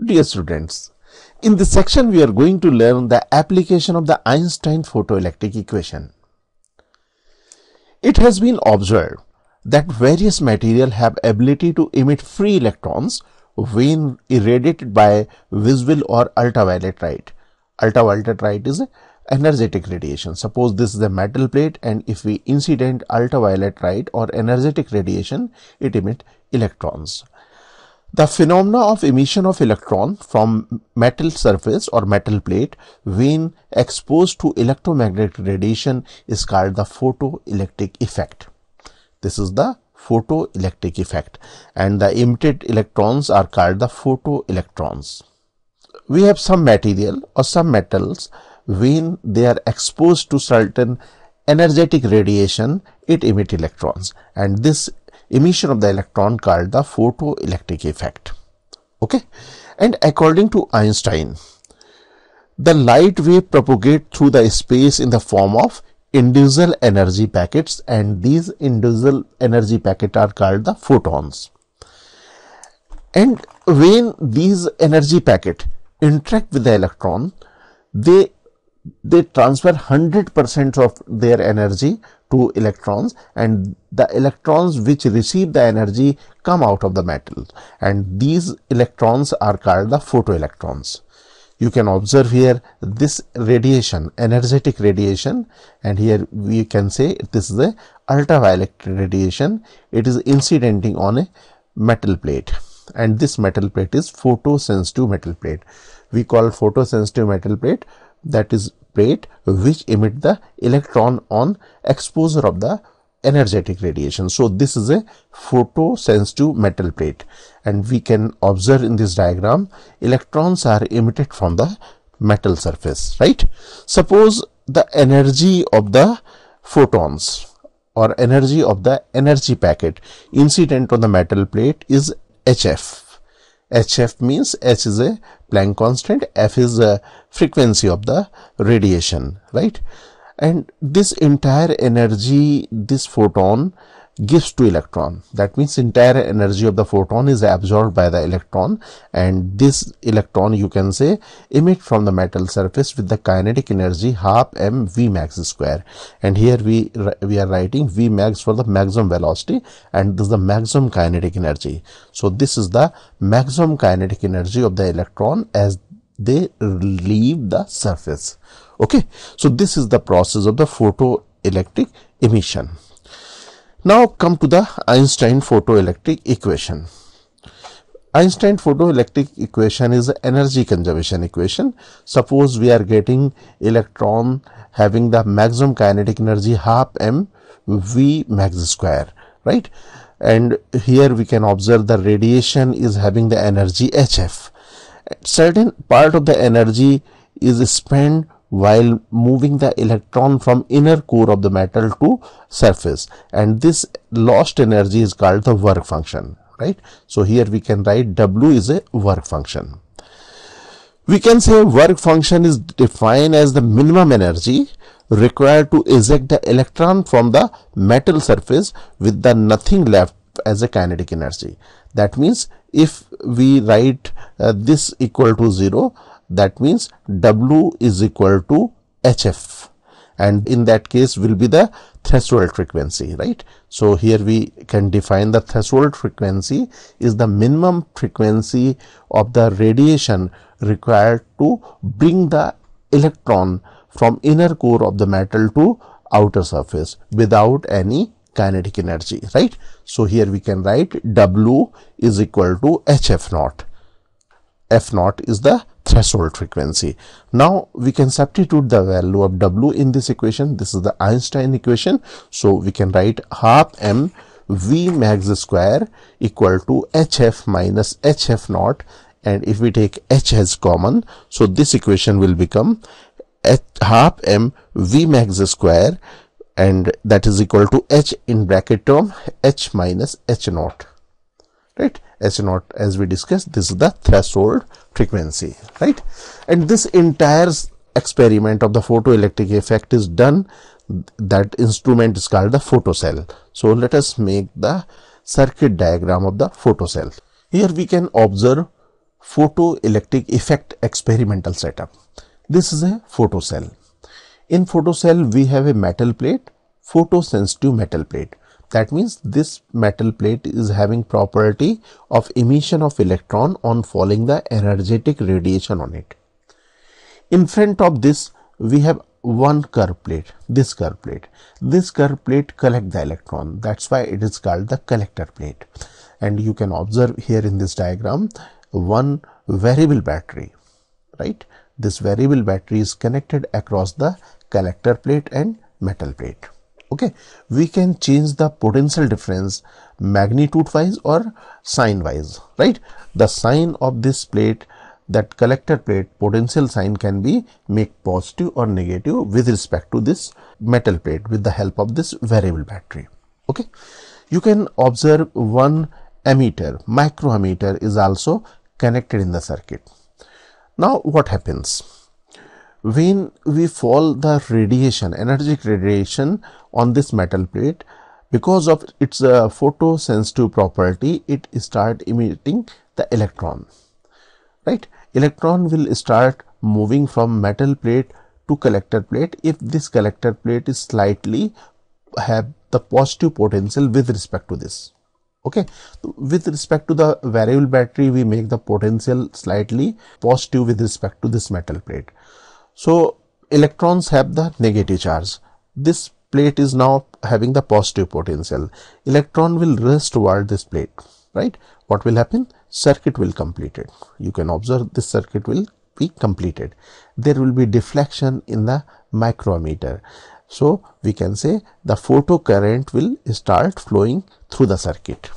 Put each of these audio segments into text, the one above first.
Dear students, in this section we are going to learn the application of the Einstein photoelectric equation. It has been observed that various material have ability to emit free electrons when irradiated by visible or ultraviolet light. Ultraviolet light is energetic radiation. Suppose this is a metal plate and if we incident ultraviolet light or energetic radiation, it emit electrons. The phenomena of emission of electron from metal surface or metal plate when exposed to electromagnetic radiation is called the photoelectric effect. This is the photoelectric effect and the emitted electrons are called the photoelectrons. We have some material or some metals when they are exposed to certain energetic radiation it emits electrons and this emission of the electron called the photoelectric effect. Okay. And according to Einstein, the light wave propagate through the space in the form of individual energy packets and these individual energy packets are called the photons. And when these energy packet interact with the electron, they they transfer 100% of their energy to electrons and the electrons which receive the energy come out of the metal and these electrons are called the photoelectrons. You can observe here this radiation, energetic radiation and here we can say this is a ultraviolet radiation. It is incidenting on a metal plate and this metal plate is photosensitive metal plate. We call photosensitive metal plate that is plate which emit the electron on exposure of the energetic radiation. So this is a photosensitive metal plate and we can observe in this diagram electrons are emitted from the metal surface right. Suppose the energy of the photons or energy of the energy packet incident on the metal plate is HF. HF means H is a Planck constant. F is the frequency of the radiation, right? And this entire energy, this photon gives to electron that means entire energy of the photon is absorbed by the electron and this electron you can say emit from the metal surface with the kinetic energy half m v max square and here we we are writing v max for the maximum velocity and this is the maximum kinetic energy so this is the maximum kinetic energy of the electron as they leave the surface okay so this is the process of the photoelectric emission now come to the Einstein photoelectric equation. Einstein photoelectric equation is energy conservation equation. Suppose we are getting electron having the maximum kinetic energy half m v max square, right? And here we can observe the radiation is having the energy hf. Certain part of the energy is spent while moving the electron from inner core of the metal to surface and this lost energy is called the work function right so here we can write w is a work function we can say work function is defined as the minimum energy required to eject the electron from the metal surface with the nothing left as a kinetic energy that means if we write uh, this equal to 0 that means W is equal to HF and in that case will be the threshold frequency right so here we can define the threshold frequency is the minimum frequency of the radiation required to bring the electron from inner core of the metal to outer surface without any kinetic energy right so here we can write w is equal to hf naught f naught is the threshold frequency. Now we can substitute the value of W in this equation. This is the Einstein equation. So we can write half m V max square equal to HF minus HF naught and if we take H as common, so this equation will become H half m V max square and that is equal to H in bracket term H minus H naught, right? h naught as we discussed this is the threshold frequency right and this entire experiment of the photoelectric effect is done that instrument is called the photocell so let us make the circuit diagram of the photocell here we can observe photoelectric effect experimental setup this is a photocell in photocell we have a metal plate photosensitive metal plate that means this metal plate is having property of emission of electron on falling the energetic radiation on it. In front of this we have one curve plate, this curve plate. This curve plate collect the electron that's why it is called the collector plate. And you can observe here in this diagram one variable battery right. This variable battery is connected across the collector plate and metal plate okay we can change the potential difference magnitude wise or sign wise right the sign of this plate that collector plate potential sign can be make positive or negative with respect to this metal plate with the help of this variable battery okay you can observe one emitter micro emitter is also connected in the circuit now what happens when we fall the radiation energetic radiation on this metal plate because of its uh, photosensitive property it start emitting the electron right electron will start moving from metal plate to collector plate if this collector plate is slightly have the positive potential with respect to this okay with respect to the variable battery we make the potential slightly positive with respect to this metal plate so electrons have the negative charge. This plate is now having the positive potential. Electron will rest toward this plate, right? What will happen? Circuit will complete it. You can observe this circuit will be completed. There will be deflection in the micrometer. So we can say the photocurrent will start flowing through the circuit.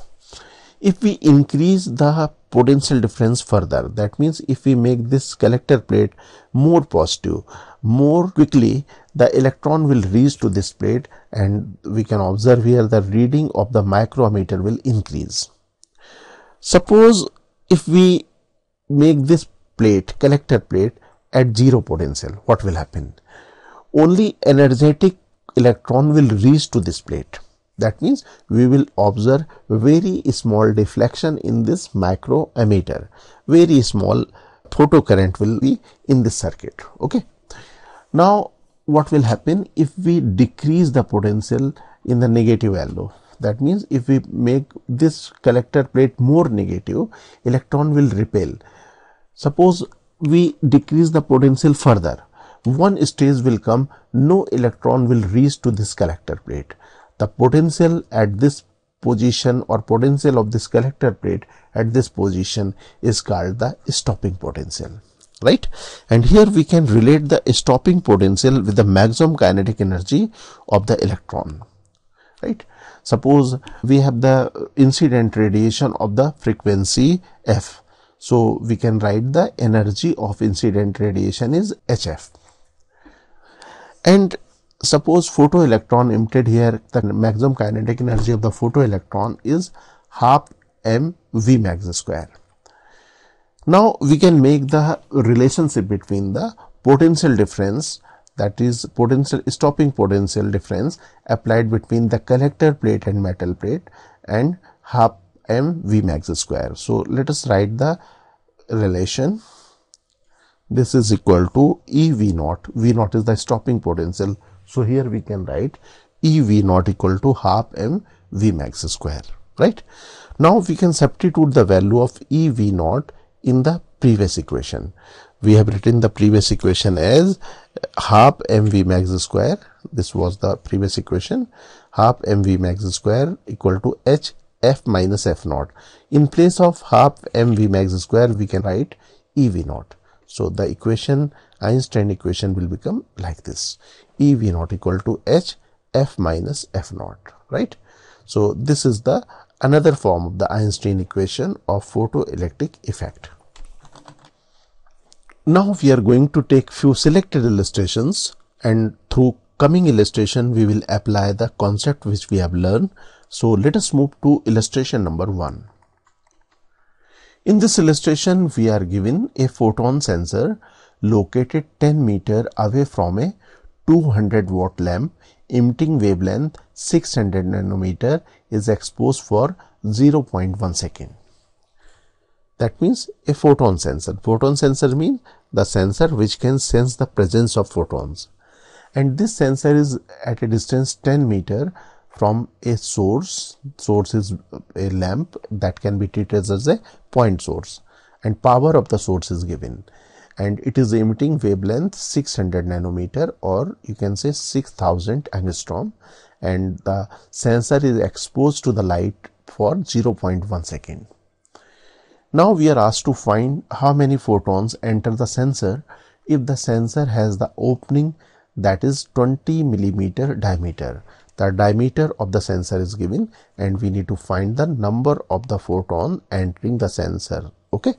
If we increase the potential difference further. That means if we make this collector plate more positive, more quickly the electron will reach to this plate and we can observe here the reading of the micrometer will increase. Suppose if we make this plate, collector plate at zero potential, what will happen? Only energetic electron will reach to this plate that means we will observe very small deflection in this micro emitter very small photocurrent will be in this circuit. Okay. Now, what will happen if we decrease the potential in the negative value? That means if we make this collector plate more negative, electron will repel. Suppose we decrease the potential further, one stage will come, no electron will reach to this collector plate the potential at this position or potential of this collector plate at this position is called the stopping potential right and here we can relate the stopping potential with the maximum kinetic energy of the electron right suppose we have the incident radiation of the frequency f so we can write the energy of incident radiation is hf and Suppose photoelectron emitted here, the maximum kinetic energy of the photoelectron is half mv max square. Now we can make the relationship between the potential difference that is potential stopping potential difference applied between the collector plate and metal plate and half m v max square. So let us write the relation. This is equal to E v naught. V naught is the stopping potential so here we can write EV not equal to half m V max square, right? Now we can substitute the value of EV naught in the previous equation. We have written the previous equation as half mv max square. This was the previous equation. Half mv max square equal to h f minus f naught. In place of half mv max square, we can write ev naught. So the equation, Einstein equation will become like this v naught equal to H F minus F naught, right? So this is the another form of the Einstein equation of photoelectric effect. Now we are going to take few selected illustrations and through coming illustration we will apply the concept which we have learned. So let us move to illustration number 1. In this illustration we are given a photon sensor located 10 meter away from a 200 watt lamp emitting wavelength 600 nanometer is exposed for 0.1 second. That means a photon sensor. Photon sensor means the sensor which can sense the presence of photons. And this sensor is at a distance 10 meter from a source. Source is a lamp that can be treated as a point source and power of the source is given and it is emitting wavelength 600 nanometer or you can say 6000 angstrom and the sensor is exposed to the light for 0.1 second. Now we are asked to find how many photons enter the sensor if the sensor has the opening that is 20 millimeter diameter. The diameter of the sensor is given and we need to find the number of the photon entering the sensor. Okay.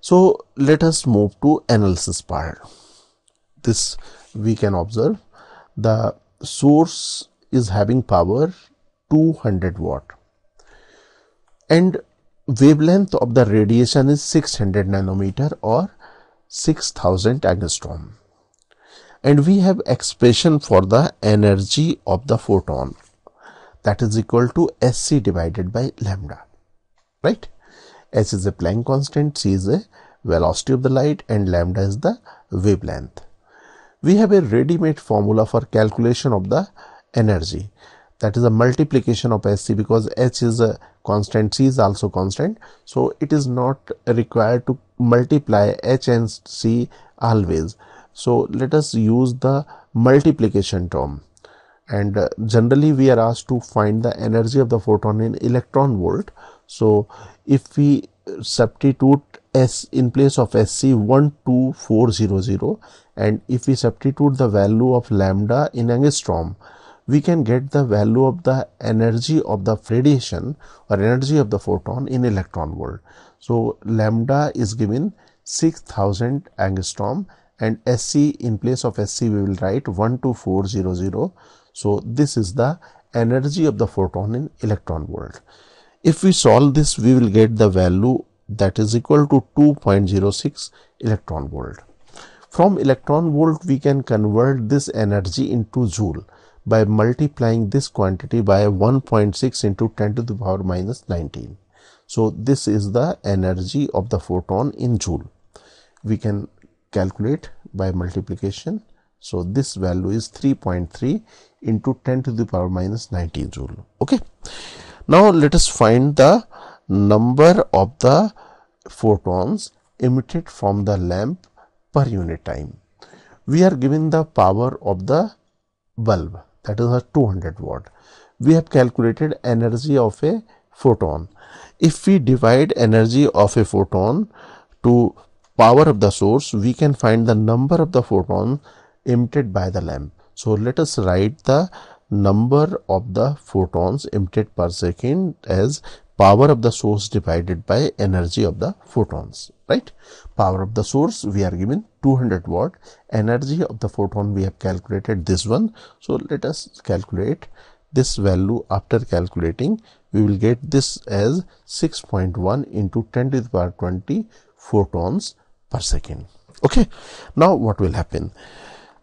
So let us move to analysis part. This we can observe the source is having power 200 watt and wavelength of the radiation is 600 nanometer or 6000 angstrom and we have expression for the energy of the photon that is equal to sc divided by lambda right s is a Planck constant, c is a velocity of the light and lambda is the wavelength. We have a ready-made formula for calculation of the energy that is a multiplication of Sc because H is a constant, C is also constant. So it is not required to multiply H and C always. So let us use the multiplication term and uh, generally we are asked to find the energy of the photon in electron volt so if we substitute s in place of sc12400 and if we substitute the value of lambda in angstrom we can get the value of the energy of the radiation or energy of the photon in electron volt so lambda is given 6000 angstrom and SC in place of SC we will write 12400. So this is the energy of the photon in electron world. If we solve this, we will get the value that is equal to 2.06 electron volt. From electron volt, we can convert this energy into joule by multiplying this quantity by 1.6 into 10 to the power minus 19. So this is the energy of the photon in joule. We can calculate by multiplication so this value is 3.3 into 10 to the power minus 19 joule. Okay. Now let us find the number of the photons emitted from the lamp per unit time. We are given the power of the bulb that is a 200 watt. We have calculated energy of a photon. If we divide energy of a photon to power of the source, we can find the number of the photons emitted by the lamp. So let us write the number of the photons emitted per second as power of the source divided by energy of the photons right power of the source we are given 200 watt energy of the photon we have calculated this one so let us calculate this value after calculating we will get this as 6.1 into 10 to the power 20 photons per second okay now what will happen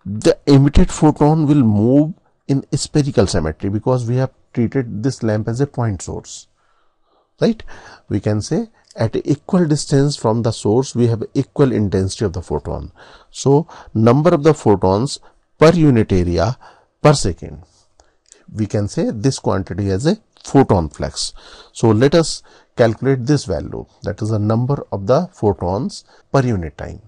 the emitted photon will move in spherical symmetry because we have treated this lamp as a point source right we can say at equal distance from the source we have equal intensity of the photon so number of the photons per unit area per second we can say this quantity as a photon flux so let us calculate this value that is the number of the photons per unit time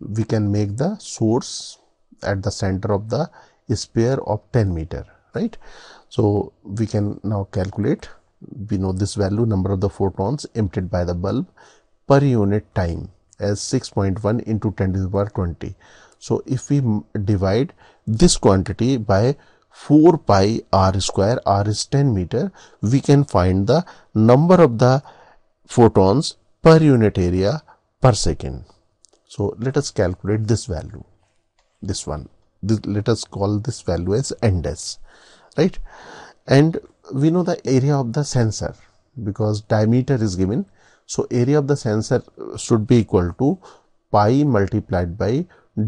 we can make the source at the center of the sphere of 10 meter right so we can now calculate we know this value number of the photons emitted by the bulb per unit time as 6.1 into 10 to the power 20 so if we divide this quantity by 4 pi r square r is 10 meter we can find the number of the photons per unit area per second so let us calculate this value this one this, let us call this value as ns right and we know the area of the sensor because diameter is given so area of the sensor should be equal to pi multiplied by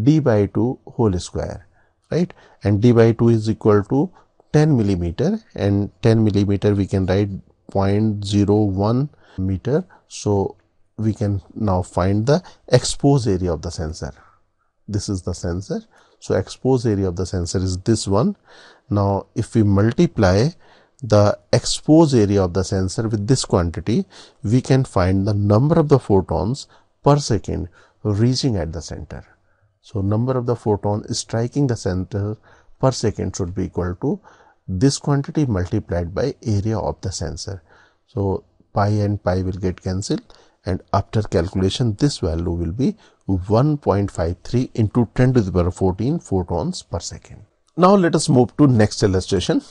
d by 2 whole square right and d by 2 is equal to 10 millimeter and 10 millimeter we can write 0.01 meter so we can now find the exposed area of the sensor this is the sensor so exposed area of the sensor is this one now if we multiply the exposed area of the sensor with this quantity we can find the number of the photons per second reaching at the center so number of the photon striking the center per second should be equal to this quantity multiplied by area of the sensor so pi and pi will get cancelled and after calculation this value will be 1.53 into 10 to the power 14 photons per second. Now let us move to next illustration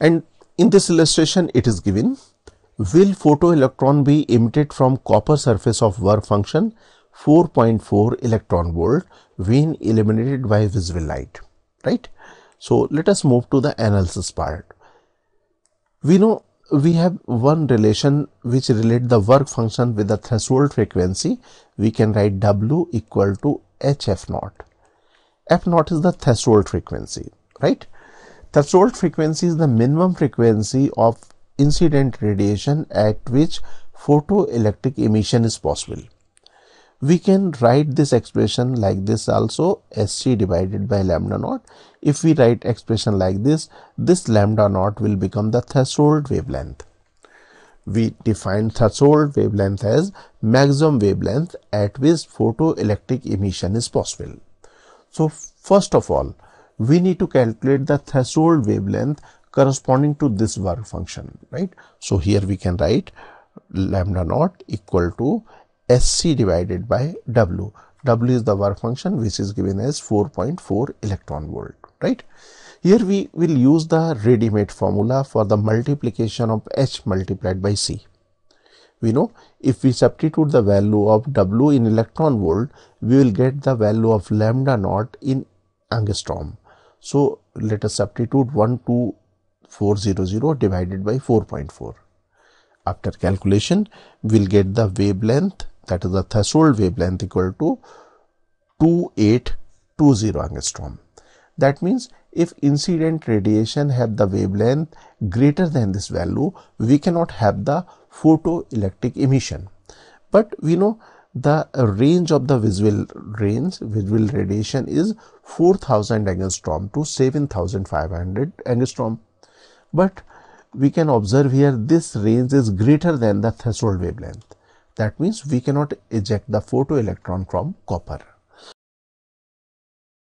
and in this illustration it is given will photoelectron be emitted from copper surface of work function 4.4 electron volt when illuminated by visible light right. So let us move to the analysis part. We know we have one relation which relate the work function with the threshold frequency. We can write W equal to HF naught. F naught is the threshold frequency, right? Threshold frequency is the minimum frequency of incident radiation at which photoelectric emission is possible we can write this expression like this also sc divided by lambda naught if we write expression like this this lambda naught will become the threshold wavelength we define threshold wavelength as maximum wavelength at which photoelectric emission is possible so first of all we need to calculate the threshold wavelength corresponding to this work function right so here we can write lambda naught equal to SC divided by W. W is the work function which is given as 4.4 electron volt, right. Here we will use the ready-made formula for the multiplication of H multiplied by C. We know if we substitute the value of W in electron volt, we will get the value of lambda naught in angstrom. So let us substitute 12400 divided by 4.4. After calculation, we will get the wavelength that is the threshold wavelength equal to 2820 angstrom. That means if incident radiation have the wavelength greater than this value, we cannot have the photoelectric emission. But we know the range of the visual range, visual radiation is 4000 angstrom to 7500 angstrom. But we can observe here this range is greater than the threshold wavelength. That means we cannot eject the photoelectron from copper.